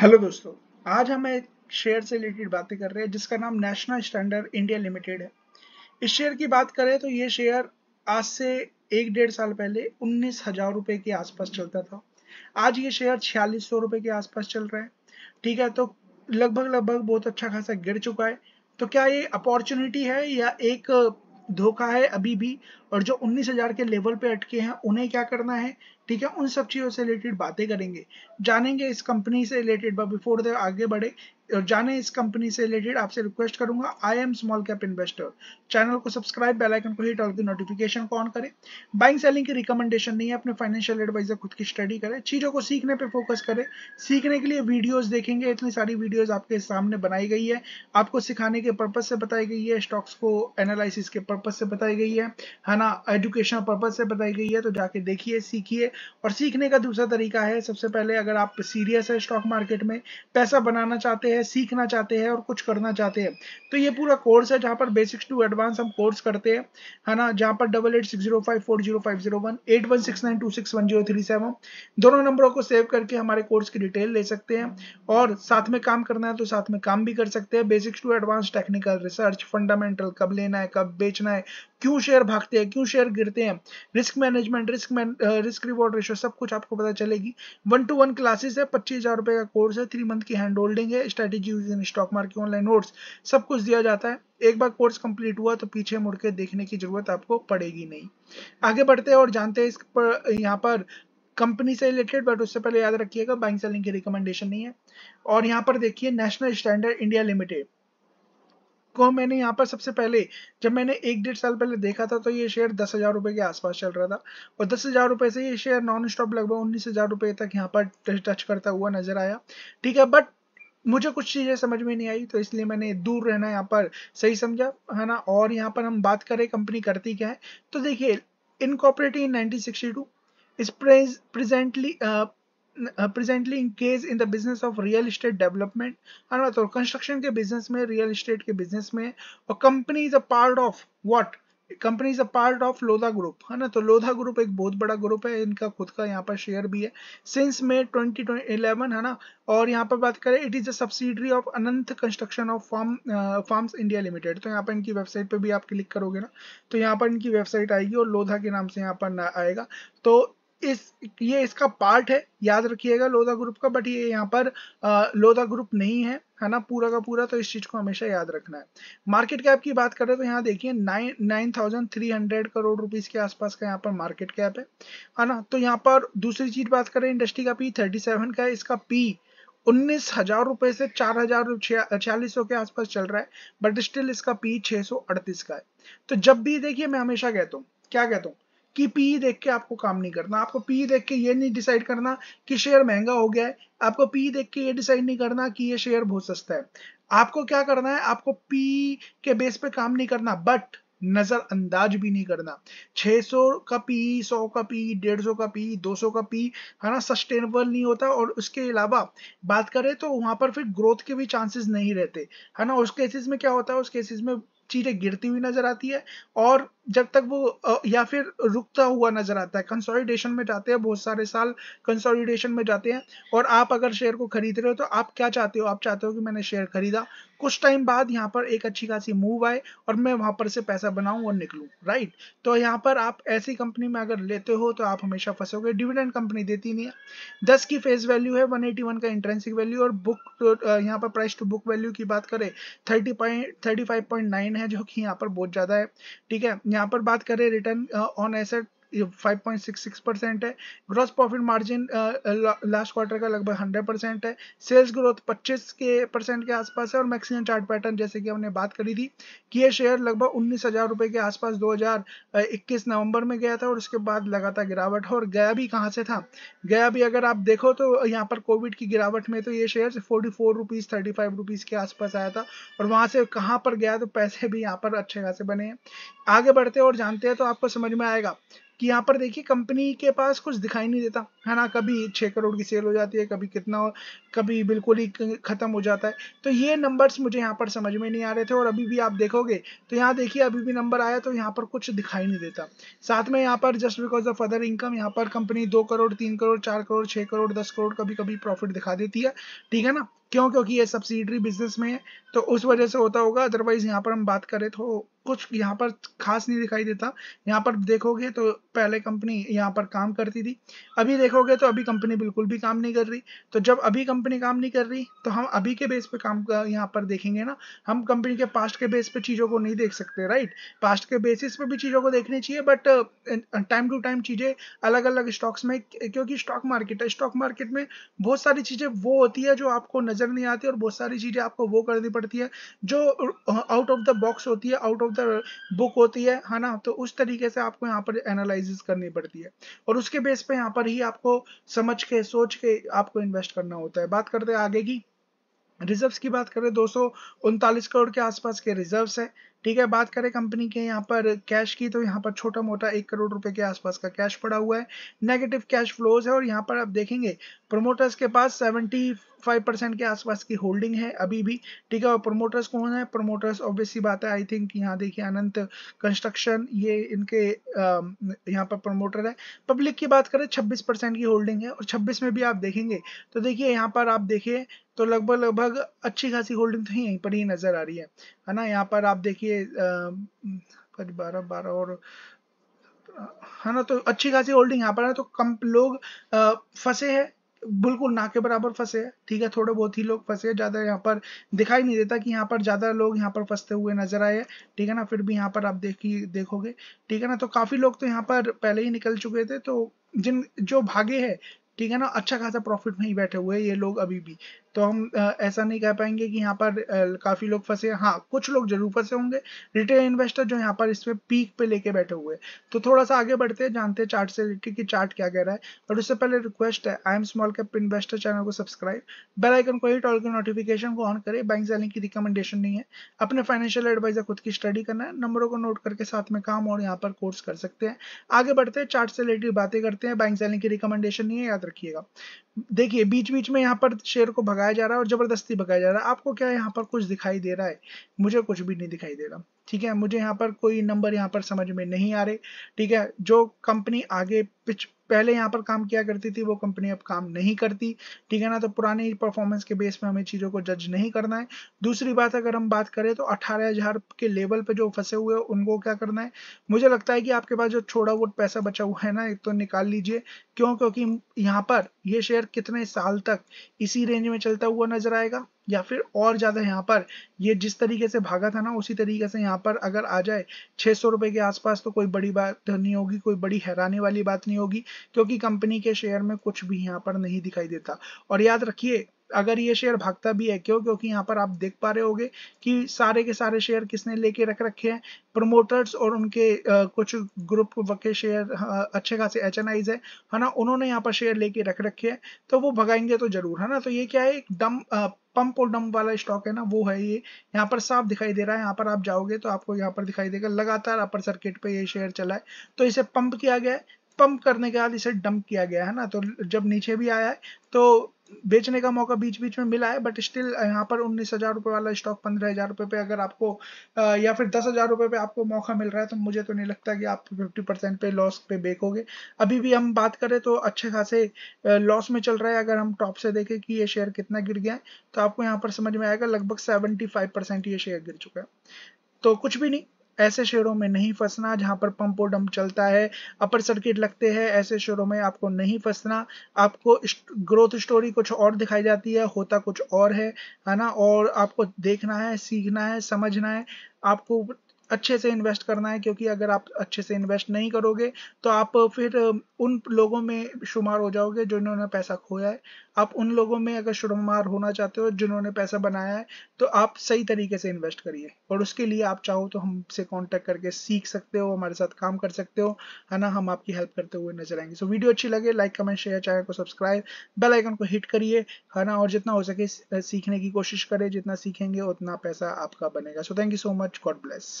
hello दोस्तों आज हम एक शेयर से रिलेटेड बातें कर रहे हैं जिसका नाम नेशनल स्टैंडर्ड इंडिया लिमिटेड है इस शेयर की बात करें तो ये शेयर आज से एक डेढ़ साल पहले उन्नीस हजार रुपये के आसपास चलता था आज ये शेयर छियालीस सौ रुपये के आसपास चल रहा है ठीक है तो लगभग लगभग बहुत अच्छा खासा गिर चुका है तो क्या ये अपॉर्चुनिटी है या एक धोखा है अभी भी और जो 19,000 के लेवल पे अटके हैं उन्हें क्या करना है ठीक है उन सब चीज़ों से रिलेटेड बातें करेंगे जानेंगे इस कंपनी से रिलेटेड बिफोर दे आगे बढ़े और जाने इस कंपनी से रिलेटेड आपसे रिक्वेस्ट करूंगा I am small cap investor channel को सब्सक्राइब बेल आइकन को हिट और नोटिफिकेशन को ऑन करें बाइंग सेलिंग की रिकमेंडेशन नहीं है अपने फाइनेंशियल एडवाइजर खुद की स्टडी करें चीज़ों को सीखने पे फोकस करें सीखने के लिए वीडियोस देखेंगे इतनी सारी वीडियोज आपके सामने बनाई गई है आपको सिखाने के पर्पज से बताई गई है स्टॉक्स को एनालिसिस के पर्पज से बताई गई है है ना एजुकेशनल पर्पज से बताई गई है तो जाके देखिए सीखिए और सीखने का दूसरा तरीका है सबसे पहले अगर आप सीरियस है स्टॉक मार्केट में पैसा बनाना चाहते हैं सीखना चाहते हैं और कुछ करना चाहते हैं तो ये पूरा कोर्स है जहाँ पर बेसिक्स टू एडवांस हम कोर्स करते हैं है ना जहाँ पर double eight six zero five four zero five zero one eight one six nine two six one zero three seven दोनों नंबरों को सेव करके हमारे कोर्स की डिटेल ले सकते हैं और साथ में काम करना है तो साथ में काम भी कर सकते हैं basics to advance technical research fundamental कब लेना है कब बेचना है क्यों शेयर भागते हैं क्यों शेयर गिरते हैं risk management risk risk reward ratio सब कुछ आपको पता चलेगी वन टू वन क्लासेस है पच्चीस हजार रुपये का कोर्स है थ्री मंथ की हैंड होल्डिंग है strategy use in stock market online notes सब कुछ दिया जाता है एक बार कोर्स कंप्लीट हुआ तो पीछे मुड़ के देखने की जरूरत आपको पड़ेगी नहीं आगे बढ़ते हैं और जानते हैं इस पर यहाँ पर कंपनी से रिलेटेड बट उससे पहले याद रखिएगा बैंक सेलिंग की रिकमेंडेशन नहीं है और यहाँ पर देखिए नेशनल स्टैंडर्ड इंडिया लिमिटेड को मैंने यहाँ पर सबसे पहले जब मैंने एक डेढ़ साल पहले देखा था तो ये शेयर दस हजार रुपए के आसपास चल रहा था और दस हजार रुपए से ये शेयर नॉन स्टॉप लगभग उन्नीस हजार रुपए तक यहाँ पर टच करता हुआ नजर आया ठीक है बट मुझे कुछ चीज़ें समझ में नहीं आई तो इसलिए मैंने दूर रहना यहाँ पर सही समझा है ना और यहाँ पर हम बात करें कंपनी करती क्या है तो देखिये इनकॉपरेटिव नाइनटीन सिक्सटी टू इस presently uh, uh, presently engaged in the business of real estate development and what construction ke business mein real estate ke business mein और company is a part of what company is a part of Lodha group है ना तो Lodha group एक बहुत बड़ा group है इनका खुद का यहाँ पर शेयर भी है सिंस मे ट्वेंटी इलेवन है ना और यहाँ पर बात करें it is a subsidiary of Anant construction of farm farms India limited तो यहाँ पर इनकी वेबसाइट पे भी आप क्लिक करोगे ना तो यहाँ पर इनकी वेबसाइट आएगी और लोधा के नाम से यहाँ पर आएगा तो इस ये इसका पार्ट है याद रखिएगा लोधा ग्रुप का बट ये यहाँ पर लोधा ग्रुप नहीं है है ना पूरा का पूरा तो इस चीज को हमेशा याद रखना है मार्केट कैप की बात करें तो यहाँ देखिए nine nine thousand three hundred crore rupees के आसपास का यहाँ पर मार्केट कैप है है ना तो यहाँ पर दूसरी चीज बात करें इंडस्ट्री का पी थर्टी सेवन का है इसका पी उन्नीस हजार रुपए से चार हजार छियालीस के आसपास चल रहा है बट स्टिल इसका पी छह सौ अड़तीस का है तो जब भी देखिए मैं हमेशा कहता हूँ क्या कहता हूँ कि पी e देख के आपको काम नहीं करना आपको पी e देख के ये नहीं डिसाइड करना कि शेयर महंगा हो गया है आपको पी e देख के ये डिसाइड नहीं करना कि ये शेयर बहुत सस्ता है आपको क्या करना है आपको पी के बेस पे काम नहीं करना बट नजरअंदाज भी नहीं करना 600 का पी 100 का पी 150 का पी 200 का पी है ना सस्टेनेबल नहीं होता और उसके अलावा बात करें तो वहां पर फिर ग्रोथ के भी चांसेस नहीं रहते है ना उस केसेस में क्या होता है उस केसेस में चीजें गिरती हुई नजर आती है और जब तक वो या फिर रुकता हुआ नजर आता है कंसोलिडेशन में जाते हैं बहुत सारे साल कंसोलिडेशन में जाते हैं और आप अगर शेयर को खरीद रहे हो तो आप क्या चाहते हो आप चाहते हो कि मैंने शेयर खरीदा कुछ टाइम बाद यहाँ पर एक अच्छी खासी मूव आए और मैं वहां पर से पैसा बनाऊं और निकलूं राइट तो यहाँ पर आप ऐसी कंपनी में अगर लेते हो तो आप हमेशा फंसोगे डिविडेंड कंपनी देती नहीं है दस की फेस वैल्यू है वन एटी वन का इंट्रेंसिक वैल्यू और बुक तो यहाँ पर प्राइस टू बुक वैल्यू की बात करें thirty point thirty five point nine है जो कि यहाँ पर बहुत ज्यादा है ठीक है यहाँ पर बात करें रिटर्न ऑन एसेट 5.66 परसेंट है gross profit margin last quarter का लगभग 100 परसेंट है सेल्स ग्रोथ 25 के परसेंट के आसपास है और मैक्सिमम चार्ट पैटर्न जैसे कि हमने बात करी थी कि ये शेयर लगभग उन्नीस हजार रुपए के आसपास 2021 uh, नवंबर में गया था और उसके बाद लगातार गिरावट हो और गया भी कहाँ से था गया भी अगर आप देखो तो यहाँ पर कोविड की गिरावट में तो ये share forty four rupees thirty five rupees के आसपास आया था और वहां से कहाँ पर गया तो पैसे भी यहाँ पर अच्छे खासे बने हैं आगे बढ़ते और जानते हैं तो आपको समझ में आएगा कि यहाँ पर देखिए कंपनी के पास कुछ दिखाई नहीं देता है ना कभी छः करोड़ की सेल हो जाती है कभी कितना कभी बिल्कुल ही ख़त्म हो जाता है तो ये नंबर्स मुझे यहाँ पर समझ में नहीं आ रहे थे और अभी भी आप देखोगे तो यहाँ देखिए अभी भी नंबर आया तो यहाँ पर कुछ दिखाई नहीं देता साथ में यहाँ पर just because of other income यहाँ पर कंपनी दो करोड़ तीन करोड़ चार करोड़ छः करोड़ दस करोड़ कभी कभी प्रॉफिट दिखा देती है ठीक है ना क्यों क्योंकि ये सब्सिडरी बिजनेस में है तो उस वजह से होता होगा अदरवाइज यहाँ पर हम बात करें तो कुछ यहाँ पर खास नहीं दिखाई देता यहाँ पर देखोगे तो पहले कंपनी यहाँ पर काम करती थी अभी देख देखोगे तो अभी कंपनी बिल्कुल भी काम नहीं कर रही तो जब अभी कंपनी काम नहीं कर रही तो हम अभी के बेस पे काम यहाँ पर देखेंगे ना हम कंपनी के पास्ट के बेस पे चीज़ों को नहीं देख सकते राइट पास्ट के बेसिस पे भी चीज़ों को देखनी चाहिए बट टाइम टू टाइम चीज़ें अलग अलग स्टॉक्स में क्योंकि स्टॉक मार्केट है स्टॉक मार्केट में बहुत सारी चीज़ें वो होती है जो आपको नज़र नहीं आती और बहुत सारी चीज़ें आपको वो करनी पड़ती है जो आउट ऑफ द बॉक्स होती है आउट ऑफ द बुक होती है है ना तो उस तरीके से आपको यहाँ पर एनालिस करनी पड़ती है और उसके बेस पे यहाँ पर ही आप आपको समझ के सोच के आपको इन्वेस्ट करना होता है बात करते हैं आगे की रिजर्व्स की बात करें दो सौ करोड़ के आसपास के रिजर्व्स हैं ठीक है बात करें कंपनी के यहाँ पर कैश की तो यहाँ पर छोटा मोटा एक करोड़ रुपए के आसपास का कैश पड़ा हुआ है नेगेटिव कैश फ्लोज है और यहाँ पर आप देखेंगे प्रमोटर्स के पास 75 परसेंट के आसपास की होल्डिंग है अभी भी ठीक है और प्रमोटर्स कौन है प्रमोटर्स ऑब्वियसली बात है आई थिंक यहाँ देखिए अनंत कंस्ट्रक्शन ये इनके यहाँ पर प्रमोटर है पब्लिक की बात करें 26 परसेंट की होल्डिंग है और 26 में भी आप देखेंगे तो देखिए यहाँ पर आप देखिए तो लगभग लगभग अच्छी खासी होल्डिंग तो यहीं पर ही नजर आ रही है है ना यहाँ पर आप देखिए ये बारह बारह और है हाँ ना तो अच्छी खासी होल्डिंग यहाँ पर है तो कम लोग फंसे हैं बिल्कुल ना के बराबर फंसे हैं ठीक है थोड़े बहुत ही लोग फंसे हैं ज़्यादा यहाँ पर दिखाई नहीं देता कि यहाँ पर ज़्यादा लोग यहाँ पर फंसते हुए नजर आए ठीक है ना फिर भी यहाँ पर आप देखिए देखोगे ठीक है ना तो काफ़ी लोग तो यहाँ पर पहले ही निकल चुके थे तो जिन जो भागे हैं ठीक है ना अच्छा खासा प्रॉफिट में ही बैठे हुए हैं ये लोग अभी भी तो हम ऐसा नहीं कह पाएंगे कि यहाँ पर काफ़ी लोग फंसे हाँ कुछ लोग जरूर फंसे होंगे रिटेल इन्वेस्टर जो यहाँ पर इसमें पीक पे लेके बैठे हुए तो थोड़ा सा आगे बढ़ते हैं जानते हैं चार्ट से रिलेटेड कि चार्ट क्या कह रहा है और उससे पहले रिक्वेस्ट है I am small cap investor channel को सब्सक्राइब बेल आइकन को ही टॉल के नोटिफिकेशन को ऑन करें बैंक सेलिंग की रिकमेंडेशन नहीं है अपने फाइनेंशियल एडवाइजर खुद की स्टडी करना है नंबरों को नोट करके साथ में काम और यहाँ पर कोर्स कर सकते हैं आगे बढ़ते हैं चार्ट से रिलेटेड बातें करते हैं बैंक सेलिंग की रिकमेंडेशन नहीं है याद रखिएगा देखिए बीच बीच में यहाँ पर शेयर को भगा भगाया जा रहा है और ज़बरदस्ती भगाया जा रहा है आपको क्या यहाँ पर कुछ दिखाई दे रहा है मुझे कुछ भी नहीं दिखाई दे रहा ठीक है मुझे यहाँ पर कोई नंबर यहाँ पर समझ में नहीं आ रहे ठीक है जो कंपनी आगे पिछ पहले यहाँ पर काम किया करती थी वो कंपनी अब काम नहीं करती ठीक है ना तो पुरानी परफॉर्मेंस के बेस में हमें चीज़ों को जज नहीं करना है दूसरी बात अगर हम बात करें तो अठारह हजार के लेवल पे जो फंसे हुए हैं उनको क्या करना है मुझे लगता है कि आपके पास जो छोड़ा वो पैसा बचा हुआ है ना एक तो निकाल लीजिए क्यों क्योंकि यहाँ पर ये शेयर कितने साल तक इसी रेंज में चलता हुआ नजर आएगा या फिर और ज़्यादा यहाँ पर ये जिस तरीके से भागा था ना उसी तरीके से यहाँ पर अगर आ जाए छह सौ रुपए के आसपास तो कोई बड़ी बात नहीं होगी कोई बड़ी हैरानी वाली बात नहीं होगी क्योंकि कंपनी के शेयर में कुछ भी यहाँ पर नहीं दिखाई देता और याद रखिए अगर ये शेयर भागता भी है क्यों क्योंकि यहाँ पर आप देख पा रहे होंगे कि सारे के सारे शेयर किसने लेके रख रखे हैं प्रमोटर्स और उनके आ, कुछ ग्रुप के शेयर अच्छे खासे एच है है ना उन्होंने यहाँ पर शेयर लेके रख रखे हैं तो वो भगाएंगे तो जरूर है ना तो ये क्या है एक डम पंप और डम वाला स्टॉक है ना वो है ये यहाँ पर साफ दिखाई दे रहा है यहाँ पर आप जाओगे तो आपको यहाँ पर दिखाई देगा लगातार अपर सर्किट पर ये शेयर चला है तो इसे पंप किया गया है पंप करने के बाद इसे डंप किया गया है ना तो जब नीचे भी आया है तो बेचने का मौका बीच बीच में मिला है बट स्टिल यहाँ पर उन्नीस हजार रुपए वाला स्टॉक पंद्रह हजार रुपए पे अगर आपको या फिर दस हजार रुपये पे आपको मौका मिल रहा है तो मुझे तो नहीं लगता कि आप फिफ्टी परसेंट पे लॉस पे बेकोगे अभी भी हम बात करें तो अच्छे खासे लॉस में चल रहा है अगर हम टॉप से देखें कि ये शेयर कितना गिर गया है तो आपको यहाँ पर समझ में आएगा लगभग सेवेंटी ये शेयर गिर चुका है तो कुछ भी नहीं ऐसे शेयरों में नहीं फंसना जहां पर पंप और डंप चलता है अपर सर्किट लगते हैं ऐसे शेयरों में आपको नहीं फंसना आपको ग्रोथ स्टोरी कुछ और दिखाई जाती है होता कुछ और है है ना और आपको देखना है सीखना है समझना है आपको अच्छे से इन्वेस्ट करना है क्योंकि अगर आप अच्छे से इन्वेस्ट नहीं करोगे तो आप फिर उन लोगों में शुमार हो जाओगे जिन्होंने पैसा खोया है आप उन लोगों में अगर शुमार होना चाहते हो जिन्होंने पैसा बनाया है तो आप सही तरीके से इन्वेस्ट करिए और उसके लिए आप चाहो तो हमसे कॉन्टेक्ट करके सीख सकते हो हमारे साथ काम कर सकते हो है ना हम आपकी हेल्प करते हुए नजर आएंगे सो वीडियो अच्छी लगे लाइक कमेंट शेयर चैनल को सब्सक्राइब बेल आइकन को हिट करिए है ना और जितना हो सके सीखने की कोशिश करें जितना सीखेंगे उतना पैसा आपका बनेगा so thank you so much God bless